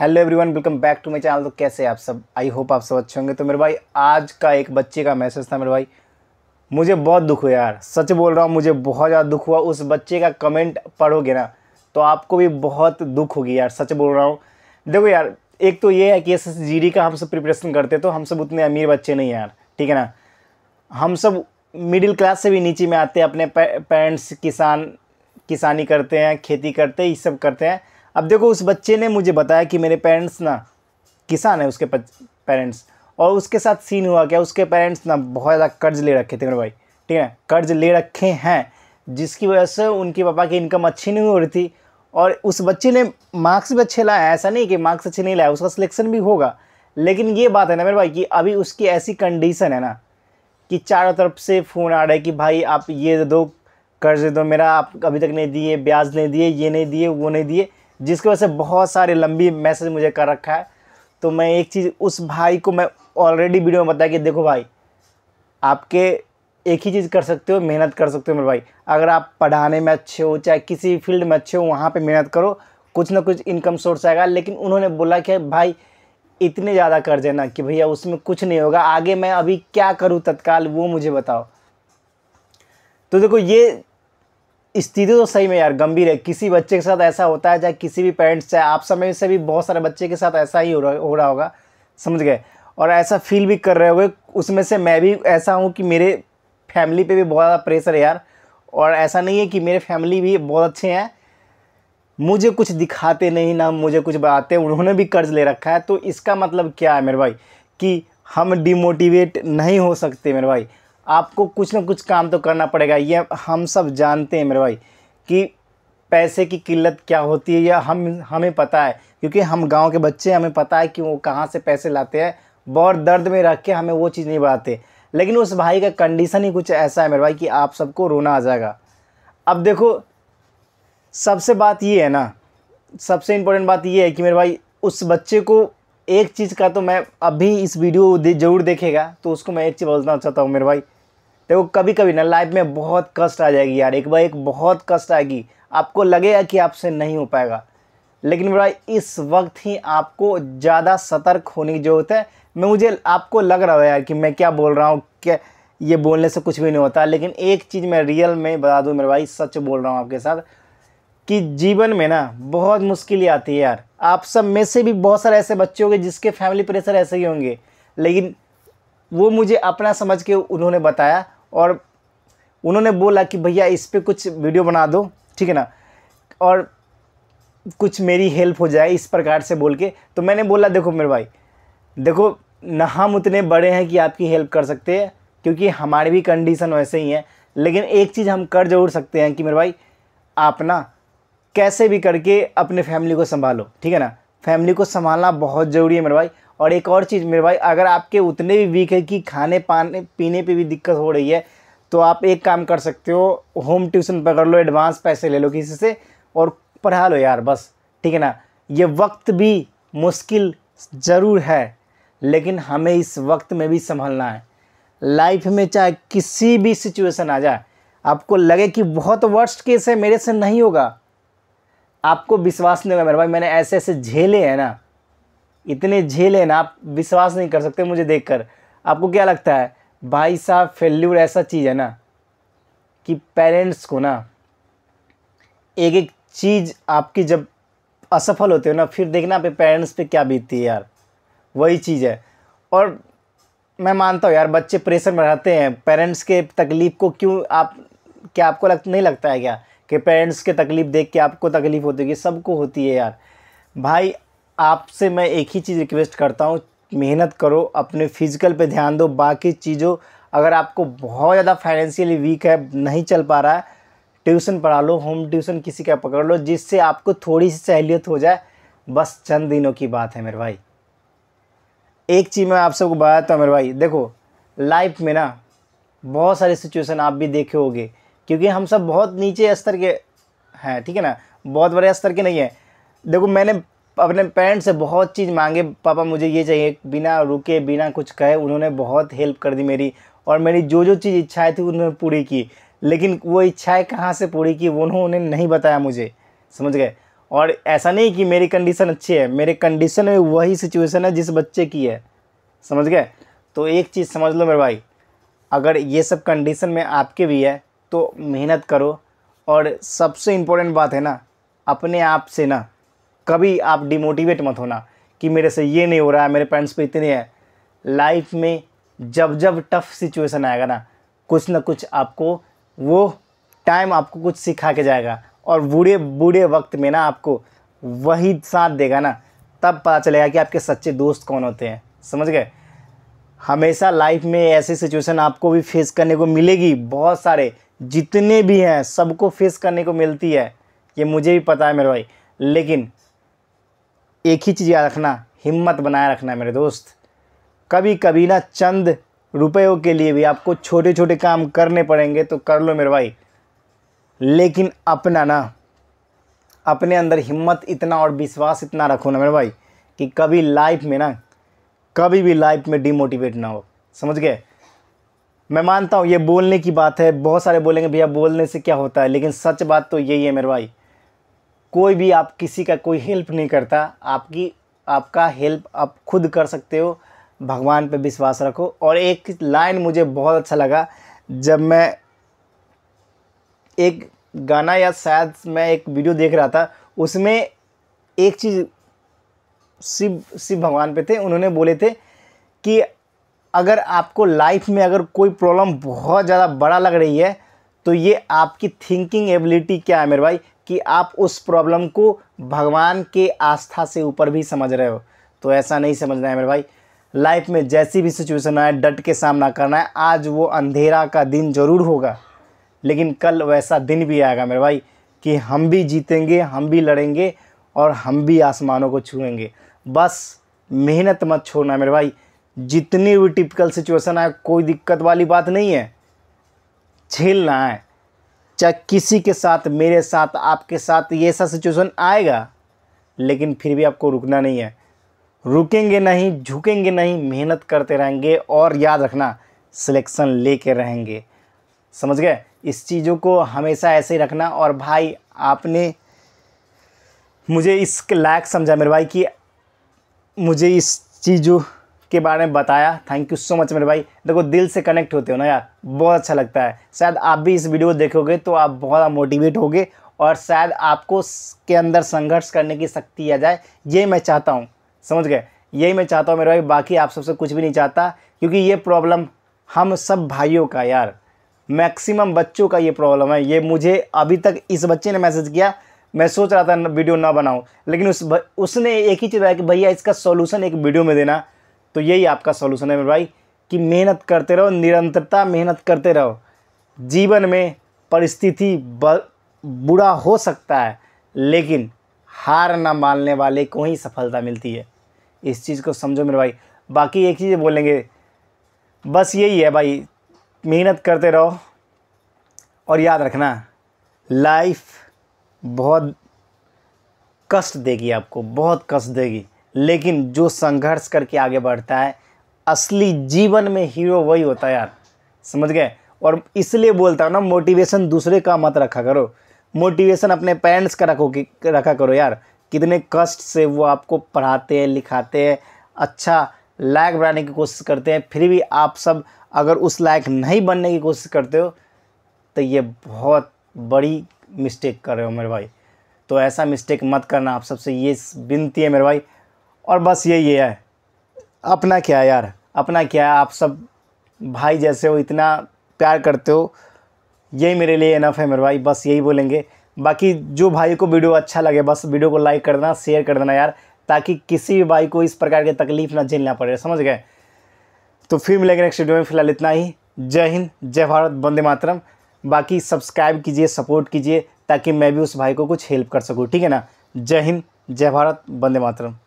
hello everyone welcome back to my channel तो कैसे आप सब आई होप आप सब अच्छे होंगे तो मेरे भाई आज का एक बच्चे का मैसेज था मेरे भाई मुझे बहुत दुख हुआ यार सच बोल रहा हूँ मुझे बहुत ज़्यादा दुख हुआ उस बच्चे का कमेंट पढ़ोगे ना तो आपको भी बहुत दुख होगी यार सच बोल रहा हूँ देखो यार एक तो ये है कि एस एस का हम सब प्रिपरेशन करते तो हम सब उतने अमीर बच्चे नहीं यार ठीक है ना हम सब मिडिल क्लास से भी नीचे में आते हैं अपने पेरेंट्स किसान किसानी करते हैं खेती करते हैं ये सब करते हैं अब देखो उस बच्चे ने मुझे बताया कि मेरे पेरेंट्स ना किसान है उसके पेरेंट्स और उसके साथ सीन हुआ क्या उसके पेरेंट्स ना बहुत ज़्यादा कर्ज ले रखे थे मेरे भाई ठीक है कर्ज ले रखे हैं जिसकी वजह से उनके पापा की इनकम अच्छी नहीं हो रही थी और उस बच्चे ने मार्क्स भी अच्छे लाया ऐसा नहीं कि मार्क्स अच्छे नहीं लाया उसका सिलेक्शन भी होगा लेकिन ये बात है ना मेरे भाई कि अभी उसकी ऐसी कंडीशन है ना कि चारों तरफ से फ़ोन आ रहा है कि भाई आप ये दो कर्ज दो मेरा आप अभी तक नहीं दिए ब्याज नहीं दिए ये नहीं दिए वो नहीं दिए जिसकी वजह से बहुत सारे लंबी मैसेज मुझे कर रखा है तो मैं एक चीज़ उस भाई को मैं ऑलरेडी वीडियो में बताया कि देखो भाई आपके एक ही चीज़ कर सकते हो मेहनत कर सकते हो मेरे भाई अगर आप पढ़ाने में अच्छे हो चाहे किसी फील्ड में अच्छे हो वहाँ पे मेहनत करो कुछ ना कुछ इनकम सोर्स आएगा लेकिन उन्होंने बोला कि भाई इतने ज़्यादा कर देना कि भैया उसमें कुछ नहीं होगा आगे मैं अभी क्या करूँ तत्काल वो मुझे बताओ तो देखो ये स्थिति तो सही में यार गंभीर है किसी बच्चे के साथ ऐसा होता है चाहे किसी भी पेरेंट्स चाहे आप समय से भी बहुत सारे बच्चे के साथ ऐसा ही हो रहा हो रहा होगा समझ गए और ऐसा फील भी कर रहे होंगे उसमें से मैं भी ऐसा हूँ कि मेरे फैमिली पे भी बहुत ज़्यादा प्रेशर है यार और ऐसा नहीं है कि मेरे फैमिली भी बहुत अच्छे हैं मुझे कुछ दिखाते नहीं ना मुझे कुछ बताते उन्होंने भी कर्ज ले रखा है तो इसका मतलब क्या है मेरे भाई कि हम डिमोटिवेट नहीं हो सकते मेरे भाई आपको कुछ ना कुछ काम तो करना पड़ेगा ये हम सब जानते हैं मेरे भाई कि पैसे की किल्लत क्या होती है या हम हमें पता है क्योंकि हम गांव के बच्चे हमें पता है कि वो कहाँ से पैसे लाते हैं बहुत दर्द में रख के हमें वो चीज़ नहीं बताते लेकिन उस भाई का कंडीशन ही कुछ ऐसा है मेरे भाई कि आप सबको रोना आ जाएगा अब देखो सबसे बात ये है ना सबसे इम्पोर्टेंट बात ये है कि मेरे भाई उस बच्चे को एक चीज़ का तो मैं अभी इस वीडियो ज़रूर देखेगा तो उसको मैं एक चीज़ बोलना चाहता हूँ मेरे भाई देखो कभी कभी ना लाइफ में बहुत कष्ट आ जाएगी यार एक बार एक बहुत कष्ट आएगी आपको लगेगा कि आपसे नहीं हो पाएगा लेकिन बड़ा इस वक्त ही आपको ज़्यादा सतर्क होने की ज़रूरत है मैं मुझे आपको लग रहा है यार कि मैं क्या बोल रहा हूँ क्या ये बोलने से कुछ भी नहीं होता लेकिन एक चीज़ मैं रियल में बता दूँ मेरे भाई सच बोल रहा हूँ आपके साथ कि जीवन में ना बहुत मुश्किलें आती है यार आप सब में से भी बहुत सारे ऐसे बच्चे होंगे जिसके फैमिली प्रेशर ऐसे ही होंगे लेकिन वो मुझे अपना समझ के उन्होंने बताया और उन्होंने बोला कि भैया इस पर कुछ वीडियो बना दो ठीक है ना और कुछ मेरी हेल्प हो जाए इस प्रकार से बोल के तो मैंने बोला देखो मेरे भाई देखो न हम उतने बड़े हैं कि आपकी हेल्प कर सकते हैं क्योंकि हमारे भी कंडीशन वैसे ही है लेकिन एक चीज़ हम कर जरूर सकते हैं कि मेरे भाई आप ना कैसे भी करके अपने फैमिली को संभालो ठीक है ना फैमिली को संभालना बहुत ज़रूरी है मेरे भाई और एक और चीज़ मेरे भाई अगर आपके उतने भी वीक है कि खाने पाने पीने पे भी दिक्कत हो रही है तो आप एक काम कर सकते हो होम ट्यूशन पकड़ लो एडवांस पैसे ले लो किसी से और पढ़ा लो यार बस ठीक है ना ये वक्त भी मुश्किल ज़रूर है लेकिन हमें इस वक्त में भी संभलना है लाइफ में चाहे किसी भी सिचुएशन आ जाए आपको लगे कि बहुत वर्स्ट केस है मेरे से नहीं होगा आपको विश्वास नहीं होगा मेरे भाई मैंने ऐसे ऐसे झेले हैं ना इतने झेले ना आप विश्वास नहीं कर सकते मुझे देखकर आपको क्या लगता है भाई साहब फेल्यूर ऐसा चीज़ है ना कि पेरेंट्स को ना एक एक चीज़ आपकी जब असफल होते हो ना फिर देखना आपके पेरेंट्स पे क्या बीतती है यार वही चीज़ है और मैं मानता हूँ यार बच्चे प्रेशर में रहते हैं पेरेंट्स के तकलीफ़ को क्यों आप क्या आपको लग नहीं लगता है क्या कि पेरेंट्स के तकलीफ़ देख के आपको तकलीफ़ होती है सबको होती है यार भाई आपसे मैं एक ही चीज़ रिक्वेस्ट करता हूँ मेहनत करो अपने फिजिकल पे ध्यान दो बाकी चीज़ों अगर आपको बहुत ज़्यादा फाइनेंशियली वीक है नहीं चल पा रहा है ट्यूशन पढ़ा लो होम ट्यूशन किसी का पकड़ लो जिससे आपको थोड़ी सी सहूलियत हो जाए बस चंद दिनों की बात है मेरे भाई एक चीज़ मैं आप सबको बताता हूँ मेरे भाई देखो लाइफ में ना बहुत सारी सिचुएशन आप भी देखे होगे क्योंकि हम सब बहुत नीचे स्तर के हैं ठीक है ना बहुत बड़े स्तर के नहीं हैं देखो मैंने अपने पेरेंट्स से बहुत चीज़ मांगे पापा मुझे ये चाहिए बिना रुके बिना कुछ कहे उन्होंने बहुत हेल्प कर दी मेरी और मेरी जो जो चीज़ इच्छाएँ थी उन्होंने पूरी की लेकिन वो इच्छाएँ कहाँ से पूरी की उन्होंने नहीं बताया मुझे समझ गए और ऐसा नहीं कि मेरी कंडीशन अच्छी है मेरे कंडीशन में वही सिचुएसन है जिस बच्चे की है समझ गए तो एक चीज़ समझ लो मेरे भाई अगर ये सब कंडीशन में आपके भी है तो मेहनत करो और सबसे इम्पोर्टेंट बात है ना अपने आप से ना कभी आप डिमोटिवेट मत होना कि मेरे से ये नहीं हो रहा है मेरे पेरेंट्स पे इतने हैं लाइफ में जब जब टफ सिचुएशन आएगा ना कुछ ना कुछ आपको वो टाइम आपको कुछ सिखा के जाएगा और बूढ़े बूढ़े वक्त में ना आपको वही साथ देगा ना तब पता चलेगा कि आपके सच्चे दोस्त कौन होते हैं समझ गए हमेशा लाइफ में ऐसी सिचुएशन आपको भी फेस करने को मिलेगी बहुत सारे जितने भी हैं सबको फेस करने को मिलती है ये मुझे भी पता है मेरे भाई लेकिन एक ही चीज़ याद रखना हिम्मत बनाए रखना मेरे दोस्त कभी कभी ना चंद रुपयों के लिए भी आपको छोटे छोटे काम करने पड़ेंगे तो कर लो मेरे भाई लेकिन अपना ना अपने अंदर हिम्मत इतना और विश्वास इतना रखो ना मेरे भाई कि कभी लाइफ में ना कभी भी लाइफ में डिमोटिवेट ना हो समझ गए मैं मानता हूँ ये बोलने की बात है बहुत सारे बोलेंगे भैया बोलने से क्या होता है लेकिन सच बात तो यही है मेरे भाई कोई भी आप किसी का कोई हेल्प नहीं करता आपकी आपका हेल्प आप खुद कर सकते हो भगवान पे विश्वास रखो और एक लाइन मुझे बहुत अच्छा लगा जब मैं एक गाना या शायद मैं एक वीडियो देख रहा था उसमें एक चीज़ शिव शिव भगवान पे थे उन्होंने बोले थे कि अगर आपको लाइफ में अगर कोई प्रॉब्लम बहुत ज़्यादा बड़ा लग रही है तो ये आपकी थिंकिंग एबिलिटी क्या है मेरे भाई कि आप उस प्रॉब्लम को भगवान के आस्था से ऊपर भी समझ रहे हो तो ऐसा नहीं समझना है मेरे भाई लाइफ में जैसी भी सिचुएशन आए डट के सामना करना है आज वो अंधेरा का दिन ज़रूर होगा लेकिन कल वैसा दिन भी आएगा मेरे भाई कि हम भी जीतेंगे हम भी लड़ेंगे और हम भी आसमानों को छुएंगे बस मेहनत मत छोड़ना मेरे भाई जितनी भी टिपिकल सिचुएशन आए कोई दिक्कत वाली बात नहीं है झेलना है चाहे किसी के साथ मेरे साथ आपके साथ ये ऐसा सिचुएशन आएगा लेकिन फिर भी आपको रुकना नहीं है रुकेंगे नहीं झुकेंगे नहीं मेहनत करते रहेंगे और याद रखना सिलेक्शन लेके रहेंगे समझ गए इस चीज़ों को हमेशा ऐसे ही रखना और भाई आपने मुझे इसके लायक समझा मेरे भाई कि मुझे इस चीज़ों के बारे में बताया थैंक यू सो मच मेरे भाई देखो दिल से कनेक्ट होते हो ना यार बहुत अच्छा लगता है शायद आप भी इस वीडियो को देखोगे तो आप बहुत मोटिवेट होगे और शायद आपको के अंदर संघर्ष करने की शक्ति आ जाए यही मैं चाहता हूँ समझ गए यही मैं चाहता हूँ मेरे भाई बाकी आप सबसे कुछ भी नहीं चाहता क्योंकि ये प्रॉब्लम हम सब भाइयों का यार मैक्सिमम बच्चों का ये प्रॉब्लम है ये मुझे अभी तक इस बच्चे ने मैसेज किया मैं सोच रहा था वीडियो ना बनाऊं लेकिन उस उसने एक ही चीज़ बताया कि भैया इसका सॉल्यूशन एक वीडियो में देना तो यही आपका सोल्यूशन है मेरे भाई कि मेहनत करते रहो निरंतरता मेहनत करते रहो जीवन में परिस्थिति बुरा हो सकता है लेकिन हार ना मानने वाले को ही सफलता मिलती है इस चीज़ को समझो मेरे भाई बाकी एक चीज़ बोलेंगे बस यही है भाई मेहनत करते रहो और याद रखना लाइफ बहुत कष्ट देगी आपको बहुत कष्ट देगी लेकिन जो संघर्ष करके आगे बढ़ता है असली जीवन में हीरो वही होता है यार समझ गए और इसलिए बोलता हूँ ना मोटिवेशन दूसरे का मत रखा करो मोटिवेशन अपने पेरेंट्स का रखो कि रखा करो यार कितने कष्ट से वो आपको पढ़ाते हैं लिखाते हैं अच्छा लायक बनाने की कोशिश करते हैं फिर भी आप सब अगर उस लायक नहीं बनने की कोशिश करते हो तो ये बहुत बड़ी मिस्टेक कर रहे हो मेरे भाई तो ऐसा मिस्टेक मत करना आप सबसे ये विनती है मेरे भाई और बस यही है अपना क्या यार अपना क्या है आप सब भाई जैसे हो इतना प्यार करते हो यही मेरे लिए इनफ है मेरे भाई बस यही बोलेंगे बाकी जो भाई को वीडियो अच्छा लगे बस वीडियो को लाइक कर देना शेयर कर देना यार ताकि किसी भी भाई को इस प्रकार की तकलीफ ना झेलना पड़े समझ गए तो फिर मिलेंगे नेक्स्ट वीडियो में फिलहाल इतना ही जय हिंद जय भारत वंदे मातरम बाकी सब्सक्राइब कीजिए सपोर्ट कीजिए ताकि मैं भी उस भाई को कुछ हेल्प कर सकूँ ठीक है ना जय हिंद जय भारत वंदे मातरम